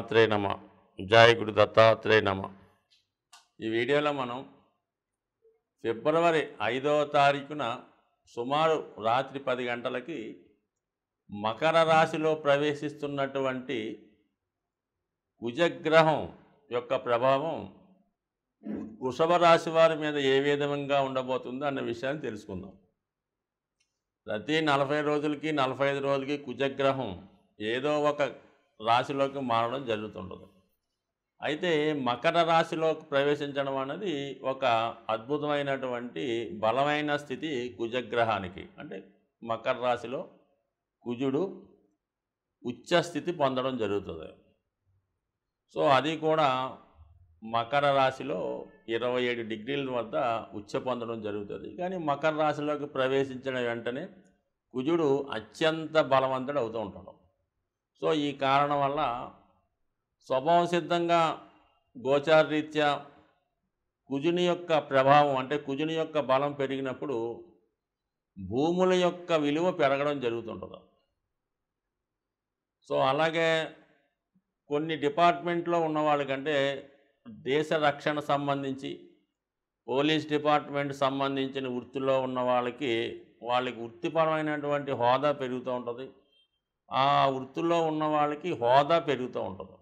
మాత్రే నమ జాయ్ గురు దత్తాత్రేయ నమ ఈ వీడియోలో మనం ఫిబ్రవరి ఐదవ తారీఖున సుమారు రాత్రి పది గంటలకి మకర రాశిలో ప్రవేశిస్తున్నటువంటి కుజగ్రహం యొక్క ప్రభావం వృషభ రాశి వారి మీద ఏ విధంగా ఉండబోతుందో అన్న విషయాన్ని తెలుసుకుందాం ప్రతి నలభై రోజులకి నలభై ఐదు రోజులకి కుజగ్రహం ఏదో ఒక రాశిలోకి మారడం జరుగుతుంటుంది అయితే మకర రాశిలోకి ప్రవేశించడం అనేది ఒక అద్భుతమైనటువంటి బలమైన స్థితి కుజగ్రహానికి అంటే మకర రాశిలో కుజుడు ఉచ్చస్థితి పొందడం జరుగుతుంది సో అది కూడా మకర రాశిలో ఇరవై ఏడు డిగ్రీల వద్ద ఉచ్చ పొందడం జరుగుతుంది కానీ మకర రాశిలోకి ప్రవేశించిన వెంటనే కుజుడు అత్యంత బలవంతుడు అవుతూ ఉంటాడు సో ఈ కారణం వల్ల స్వభావ సిద్ధంగా గోచారరీత్యా కుజుని యొక్క ప్రభావం అంటే కుజుని యొక్క బలం పెరిగినప్పుడు భూముల యొక్క విలువ పెరగడం జరుగుతుంటుంది సో అలాగే కొన్ని డిపార్ట్మెంట్లో ఉన్నవాళ్ళకంటే దేశ రక్షణ సంబంధించి పోలీస్ డిపార్ట్మెంట్ సంబంధించిన వృత్తిలో ఉన్న వాళ్ళకి వాళ్ళకి వృత్తిపరమైనటువంటి హోదా పెరుగుతూ ఉంటుంది ఆ వృత్తిలో ఉన్న వాళ్ళకి హోదా పెరుగుతూ ఉంటుంది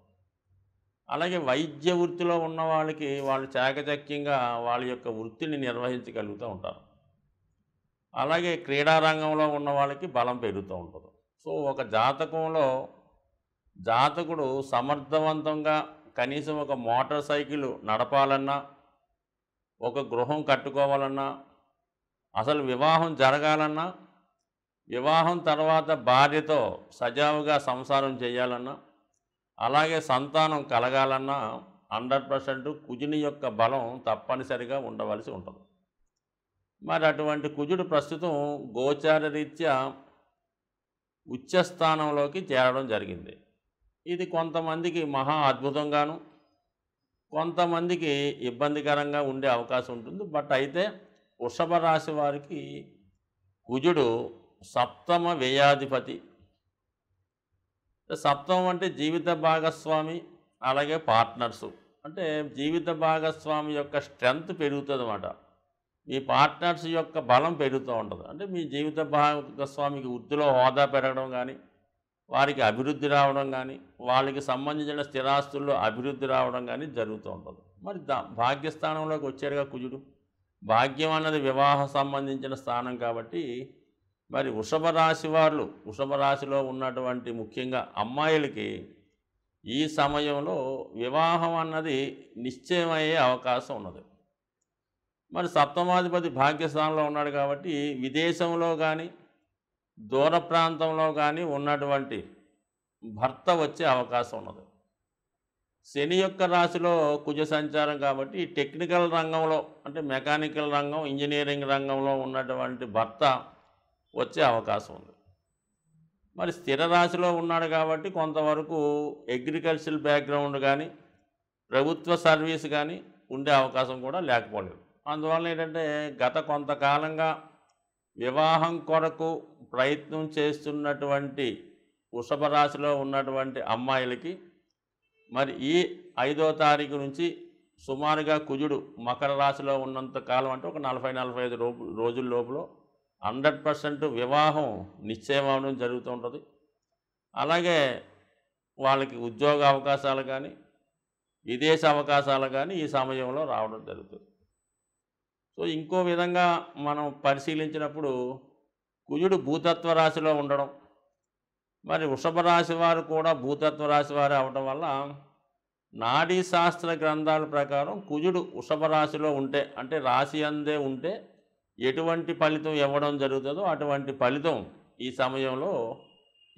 అలాగే వైద్య వృత్తిలో ఉన్న వాళ్ళకి వాళ్ళు చాకచక్యంగా వాళ్ళ యొక్క వృత్తిని నిర్వహించగలుగుతూ ఉంటారు అలాగే క్రీడారంగంలో ఉన్న వాళ్ళకి బలం పెరుగుతూ ఉంటుంది సో ఒక జాతకంలో జాతకుడు సమర్థవంతంగా కనీసం ఒక మోటార్ సైకిల్ నడపాలన్నా ఒక గృహం కట్టుకోవాలన్నా అసలు వివాహం జరగాలన్నా వివాహం తర్వాత భార్యతో సజావుగా సంసారం చేయాలన్నా అలాగే సంతానం కలగాలన్నా హండ్రెడ్ పర్సెంట్ కుజుని యొక్క బలం తప్పనిసరిగా ఉండవలసి ఉంటుంది మరి అటువంటి కుజుడు ప్రస్తుతం గోచార రీత్యా ఉచ్చస్థానంలోకి చేరడం జరిగింది ఇది కొంతమందికి మహా అద్భుతంగాను కొంతమందికి ఇబ్బందికరంగా ఉండే అవకాశం ఉంటుంది బట్ అయితే వృషభ రాశి వారికి కుజుడు సప్తమ వ్యయాధిపతి సప్తమం అంటే జీవిత భాగస్వామి అలాగే పార్ట్నర్సు అంటే జీవిత భాగస్వామి యొక్క స్ట్రెంగ్త్ పెరుగుతుంది అనమాట మీ పార్ట్నర్స్ యొక్క బలం పెరుగుతూ ఉంటుంది అంటే మీ జీవిత భాగస్వామికి వృద్ధిలో హోదా పెరగడం కానీ వారికి అభివృద్ధి రావడం కానీ వాళ్ళకి సంబంధించిన స్థిరాస్తుల్లో అభివృద్ధి రావడం కానీ జరుగుతూ ఉంటుంది మరి దా భాగ్యస్థానంలోకి వచ్చారుగా కుజుడు భాగ్యం అన్నది వివాహ సంబంధించిన స్థానం కాబట్టి మరి వృషభ రాశి వాళ్ళు వృషభ రాశిలో ఉన్నటువంటి ముఖ్యంగా అమ్మాయిలకి ఈ సమయంలో వివాహం అన్నది నిశ్చయమయ్యే అవకాశం ఉన్నది మరి సప్తమాధిపతి భాగ్యస్థానంలో ఉన్నాడు కాబట్టి విదేశంలో కానీ దూర ప్రాంతంలో కానీ ఉన్నటువంటి భర్త వచ్చే అవకాశం ఉన్నది శని యొక్క రాశిలో కుజ సంచారం కాబట్టి టెక్నికల్ రంగంలో అంటే మెకానికల్ రంగం ఇంజనీరింగ్ రంగంలో ఉన్నటువంటి భర్త వచ్చే అవకాశం ఉంది మరి స్థిర రాశిలో ఉన్నాడు కాబట్టి కొంతవరకు అగ్రికల్చరల్ బ్యాక్గ్రౌండ్ కానీ ప్రభుత్వ సర్వీస్ కానీ ఉండే అవకాశం కూడా లేకపోలేదు అందువల్ల ఏంటంటే గత కొంతకాలంగా వివాహం కొరకు ప్రయత్నం చేస్తున్నటువంటి వృషభ రాశిలో ఉన్నటువంటి అమ్మాయిలకి మరి ఈ ఐదో తారీఖు నుంచి సుమారుగా కుజుడు మకర రాశిలో ఉన్నంత కాలం అంటే ఒక నలభై నలభై ఐదు రోజుల లోపల హండ్రెడ్ పర్సెంట్ వివాహం నిశ్చయం అవడం జరుగుతూ ఉంటుంది అలాగే వాళ్ళకి ఉద్యోగ అవకాశాలు కానీ విదేశ అవకాశాలు కానీ ఈ సమయంలో రావడం జరుగుతుంది సో ఇంకో విధంగా మనం పరిశీలించినప్పుడు కుజుడు భూతత్వ రాశిలో ఉండడం మరి వృషభ రాశి వారు కూడా భూతత్వ రాశి వారు అవడం వల్ల నాడీ శాస్త్ర గ్రంథాల ప్రకారం కుజుడు వృషభ రాశిలో ఉంటే అంటే రాశి అందే ఉంటే ఎటువంటి ఫలితం ఇవ్వడం జరుగుతుందో అటువంటి ఫలితం ఈ సమయంలో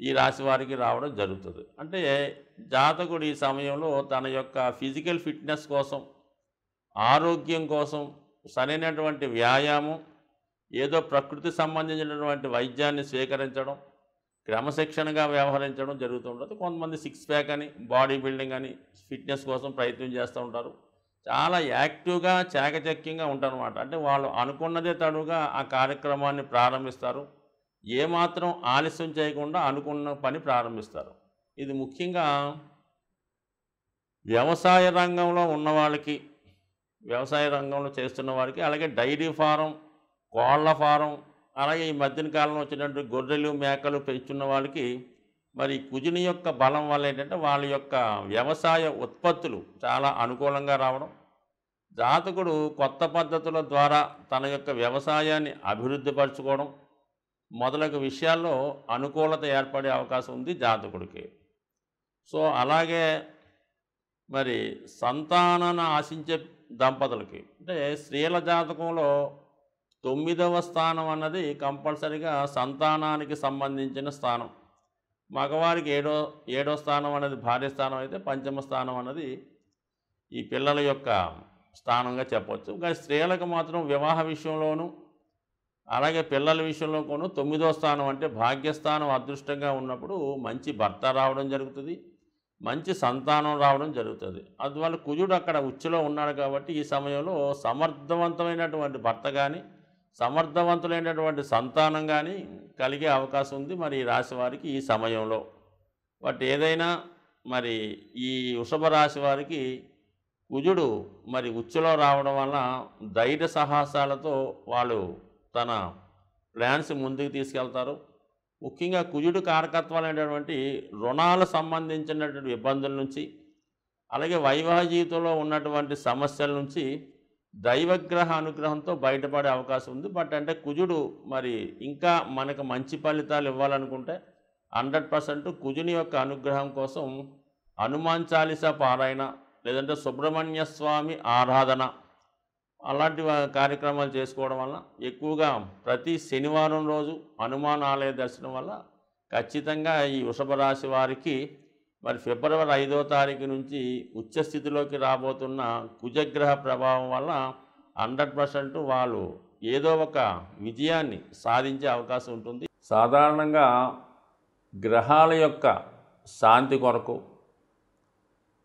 ఈ రాశి వారికి రావడం జరుగుతుంది అంటే జాతకుడు ఈ సమయంలో తన యొక్క ఫిజికల్ ఫిట్నెస్ కోసం ఆరోగ్యం కోసం సరైనటువంటి వ్యాయామం ఏదో ప్రకృతి సంబంధించినటువంటి వైద్యాన్ని స్వీకరించడం క్రమశిక్షణగా వ్యవహరించడం జరుగుతుంటుంది కొంతమంది సిక్స్ ప్యాక్ అని బాడీ బిల్డింగ్ అని ఫిట్నెస్ కోసం ప్రయత్నం చేస్తూ ఉంటారు చాలా యాక్టివ్గా చాకచక్యంగా ఉంటారన్నమాట అంటే వాళ్ళు అనుకున్నదే తడుగా ఆ కార్యక్రమాన్ని ప్రారంభిస్తారు ఏమాత్రం ఆలస్యం చేయకుండా అనుకున్న పని ప్రారంభిస్తారు ఇది ముఖ్యంగా వ్యవసాయ రంగంలో ఉన్న వాళ్ళకి వ్యవసాయ రంగంలో చేస్తున్న వారికి అలాగే డైరీ ఫారం కోళ్ల ఫారం అలాగే ఈ మధ్యన కాలంలో వచ్చినటువంటి గొర్రెలు మేకలు పెంచున్న వాళ్ళకి మరి కుజుని యొక్క బలం వల్ల ఏంటంటే వాళ్ళ యొక్క వ్యవసాయ ఉత్పత్తులు చాలా అనుకూలంగా రావడం జాతకుడు కొత్త పద్ధతుల ద్వారా తన యొక్క వ్యవసాయాన్ని అభివృద్ధిపరచుకోవడం మొదలగు విషయాల్లో అనుకూలత ఏర్పడే అవకాశం ఉంది జాతకుడికి సో అలాగే మరి సంతానాన్ని ఆశించే దంపతులకి అంటే స్త్రీల జాతకంలో తొమ్మిదవ స్థానం అన్నది కంపల్సరిగా సంతానానికి సంబంధించిన స్థానం మగవారికి ఏడో ఏడో స్థానం అనేది భార్య స్థానం అయితే పంచమ స్థానం అన్నది ఈ పిల్లల యొక్క స్థానంగా చెప్పవచ్చు కానీ స్త్రీలకు మాత్రం వివాహ విషయంలోనూ అలాగే పిల్లల విషయంలోనూ తొమ్మిదో స్థానం అంటే భాగ్యస్థానం అదృష్టంగా ఉన్నప్పుడు మంచి భర్త రావడం జరుగుతుంది మంచి సంతానం రావడం జరుగుతుంది అందువల్ల కుజుడు అక్కడ ఉచ్చులో ఉన్నాడు కాబట్టి ఈ సమయంలో సమర్థవంతమైనటువంటి భర్త కానీ సమర్థవంతులైనటువంటి సంతానం కానీ కలిగే అవకాశం ఉంది మరి రాశి వారికి ఈ సమయంలో బట్ ఏదైనా మరి ఈ వృషభ రాశి వారికి కుజుడు మరి ఉచ్చులో రావడం వల్ల ధైర్య సాహసాలతో వాళ్ళు తన ప్లాన్స్ ముందుకు తీసుకెళ్తారు ముఖ్యంగా కుజుడు కారకత్వాలు అనేటటువంటి రుణాలు సంబంధించినటువంటి ఇబ్బందుల నుంచి అలాగే వైవాహ జీవితంలో ఉన్నటువంటి సమస్యల నుంచి దైవగ్రహ అనుగ్రహంతో బయటపడే అవకాశం ఉంది బట్ అంటే కుజుడు మరి ఇంకా మనకు మంచి ఫలితాలు ఇవ్వాలనుకుంటే హండ్రెడ్ పర్సెంట్ కుజుని యొక్క అనుగ్రహం కోసం హనుమాన్ చాలీస పారాయణ లేదంటే సుబ్రహ్మణ్య స్వామి ఆరాధన అలాంటి కార్యక్రమాలు చేసుకోవడం వల్ల ఎక్కువగా ప్రతి శనివారం రోజు హనుమాన్ ఆలయ దర్శనం వల్ల ఖచ్చితంగా ఈ వృషభ రాశి వారికి మరి ఫిబ్రవరి ఐదో తారీఖు నుంచి ఉచ్చస్థితిలోకి రాబోతున్న కుజగ్రహ ప్రభావం వల్ల హండ్రెడ్ పర్సెంట్ వాళ్ళు ఏదో ఒక విజయాన్ని సాధించే అవకాశం ఉంటుంది సాధారణంగా గ్రహాల యొక్క శాంతి కొరకు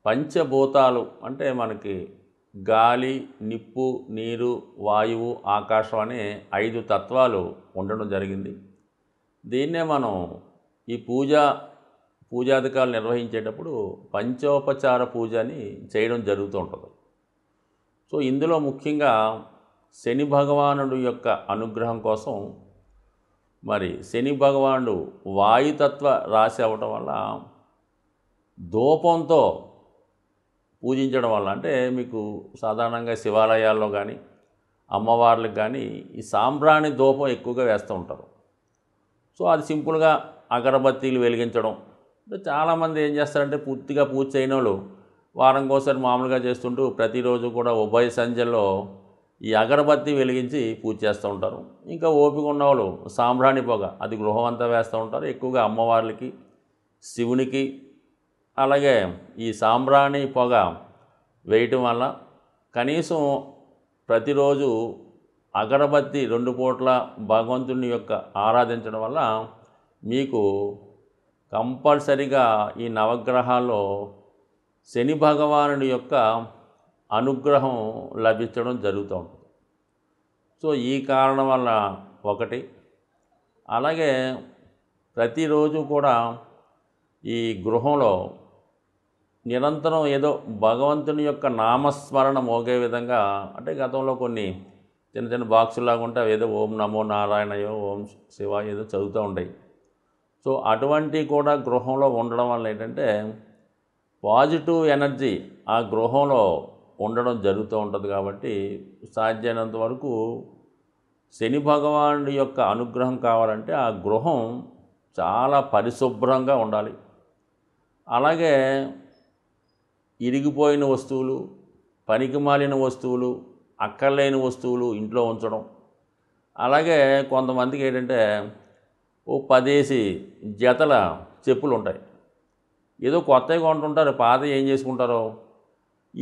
పంచభూతాలు అంటే మనకి గాలి నిప్పు నీరు వాయువు ఆకాశం అనే ఐదు తత్వాలు ఉండడం జరిగింది దీన్నే మనం ఈ పూజ పూజాధికారులు నిర్వహించేటప్పుడు పంచోపచార పూజ అని చేయడం జరుగుతూ ఉంటుంది సో ఇందులో ముఖ్యంగా శని భగవానుడు యొక్క అనుగ్రహం కోసం మరి శని భగవానుడు వాయుతత్వ రాశి అవ్వటం వల్ల ధూపంతో పూజించడం వల్ల అంటే మీకు సాధారణంగా శివాలయాల్లో కానీ అమ్మవార్లకు కానీ ఈ సాంబ్రాణి ధూపం ఎక్కువగా వేస్తూ ఉంటారు సో అది సింపుల్గా అగరబత్తీలు వెలిగించడం చాలామంది ఏం చేస్తారంటే పూర్తిగా పూజ చేయని వాళ్ళు వారం కోసం మామూలుగా చేస్తుంటూ ప్రతిరోజు కూడా ఉభయ సంధ్యలో ఈ అగరబత్తి వెలిగించి పూజ చేస్తూ ఉంటారు ఇంకా ఓపిక వాళ్ళు సాంబ్రాణి పొగ అది గృహం అంతా వేస్తూ ఉంటారు ఎక్కువగా అమ్మవార్లకి శివునికి అలాగే ఈ సాంబ్రాణి పొగ వేయటం వల్ల కనీసం ప్రతిరోజు అగరబత్తి రెండు పూట్ల భగవంతుని యొక్క ఆరాధించడం వల్ల మీకు కంపల్సరిగా ఈ నవగ్రహాల్లో శని భగవానుడి యొక్క అనుగ్రహం లభించడం జరుగుతూ ఉంటుంది సో ఈ కారణం వల్ల ఒకటి అలాగే ప్రతిరోజు కూడా ఈ గృహంలో నిరంతరం ఏదో భగవంతుని యొక్క నామస్మరణ మోగే విధంగా అంటే గతంలో కొన్ని చిన్న చిన్న బాక్సులాగా ఉంటే ఏదో ఓం నమో నారాయణయో ఓం శివ ఏదో చదువుతూ ఉండేవి సో అటువంటి కూడా గృహంలో ఉండడం వల్ల ఏంటంటే పాజిటివ్ ఎనర్జీ ఆ గృహంలో ఉండడం జరుగుతూ ఉంటుంది కాబట్టి సాధ్యమైనంత వరకు శని భగవానుడి యొక్క అనుగ్రహం కావాలంటే ఆ గృహం చాలా పరిశుభ్రంగా ఉండాలి అలాగే ఇరిగిపోయిన వస్తువులు పనికిమాలిన వస్తువులు అక్కర్లేని వస్తువులు ఇంట్లో ఉంచడం అలాగే కొంతమందికి ఏంటంటే ఓ పదేసి జతల చెప్పులు ఉంటాయి ఏదో కొత్తగా కొంటుంటారు పాత ఏం చేసుకుంటారో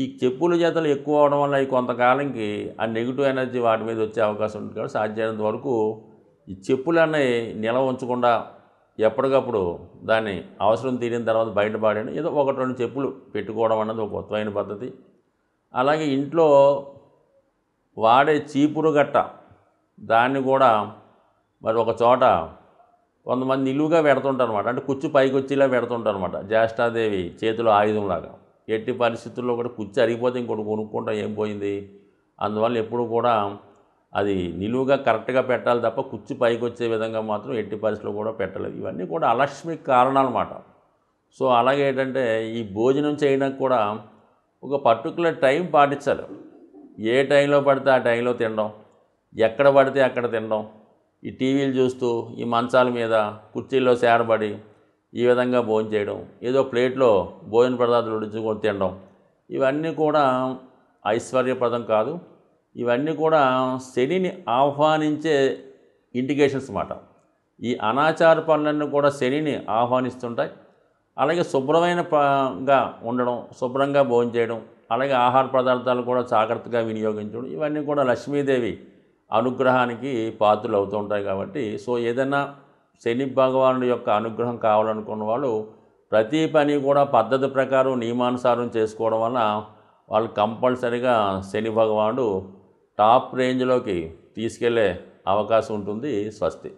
ఈ చెప్పులు జతలు ఎక్కువ అవడం వల్ల ఈ కొంతకాలంకి ఆ నెగిటివ్ ఎనర్జీ వాటి మీద వచ్చే అవకాశం ఉంటుంది కాబట్టి సాధ్యమైనంత వరకు ఈ చెప్పులన్నీ నిల్వ ఉంచకుండా ఎప్పటికప్పుడు దాన్ని అవసరం తీరిన తర్వాత బయటపడాను ఏదో ఒకటి రెండు చెప్పులు పెట్టుకోవడం అన్నది ఒక కొత్తమైన పద్ధతి అలాగే ఇంట్లో వాడే చీపురు గట్ట దాన్ని కూడా మరి ఒక చోట కొంతమంది నిలువుగా పెడుతుంటారు అనమాట అంటే కుచ్చు పైకి వచ్చేలా పెడుతుంటారు అనమాట జ్యేష్ఠాదేవి చేతిలో ఆయుధంలాగా ఎట్టి పరిస్థితుల్లో కూడా కుచ్చు అరిగిపోతే ఇంకోటి కొనుక్కుంటాం ఏం పోయింది అందువల్ల ఎప్పుడు కూడా అది నిలువుగా కరెక్ట్గా పెట్టాలి తప్ప కుచ్చు పైకి వచ్చే విధంగా మాత్రం ఎట్టి పరిస్థితుల్లో కూడా పెట్టలేదు ఇవన్నీ కూడా అలక్ష్మి కారణాలన్నమాట సో అలాగే ఏంటంటే ఈ భోజనం చేయడానికి కూడా ఒక పర్టికులర్ టైం పాటించాలి ఏ టైంలో పడితే ఆ టైంలో తినడం ఎక్కడ పడితే అక్కడ తినడం ఈ టీవీలు చూస్తూ ఈ మంచాల మీద కుర్చీల్లో చేరబడి ఈ విధంగా భోజనం చేయడం ఏదో ప్లేట్లో భోజన పదార్థాలు ఉడించుకొని తినడం ఇవన్నీ కూడా ఐశ్వర్యప్రదం కాదు ఇవన్నీ కూడా శనిని ఆహ్వానించే ఇండికేషన్స్ అన్నమాట ఈ అనాచార పనులన్నీ కూడా శనిని ఆహ్వానిస్తుంటాయి అలాగే శుభ్రమైనగా ఉండడం శుభ్రంగా భోజనం చేయడం అలాగే ఆహార పదార్థాలు కూడా జాగ్రత్తగా వినియోగించడం ఇవన్నీ కూడా లక్ష్మీదేవి అనుగ్రహానికి పాత్రలు అవుతూ ఉంటాయి కాబట్టి సో ఏదైనా శని భగవానుడి యొక్క అనుగ్రహం కావాలనుకున్న వాళ్ళు ప్రతి పని కూడా పద్ధతి ప్రకారం నియమానుసారం చేసుకోవడం వలన వాళ్ళు కంపల్సరిగా శని భగవానుడు టాప్ రేంజ్లోకి తీసుకెళ్లే అవకాశం ఉంటుంది స్వస్తి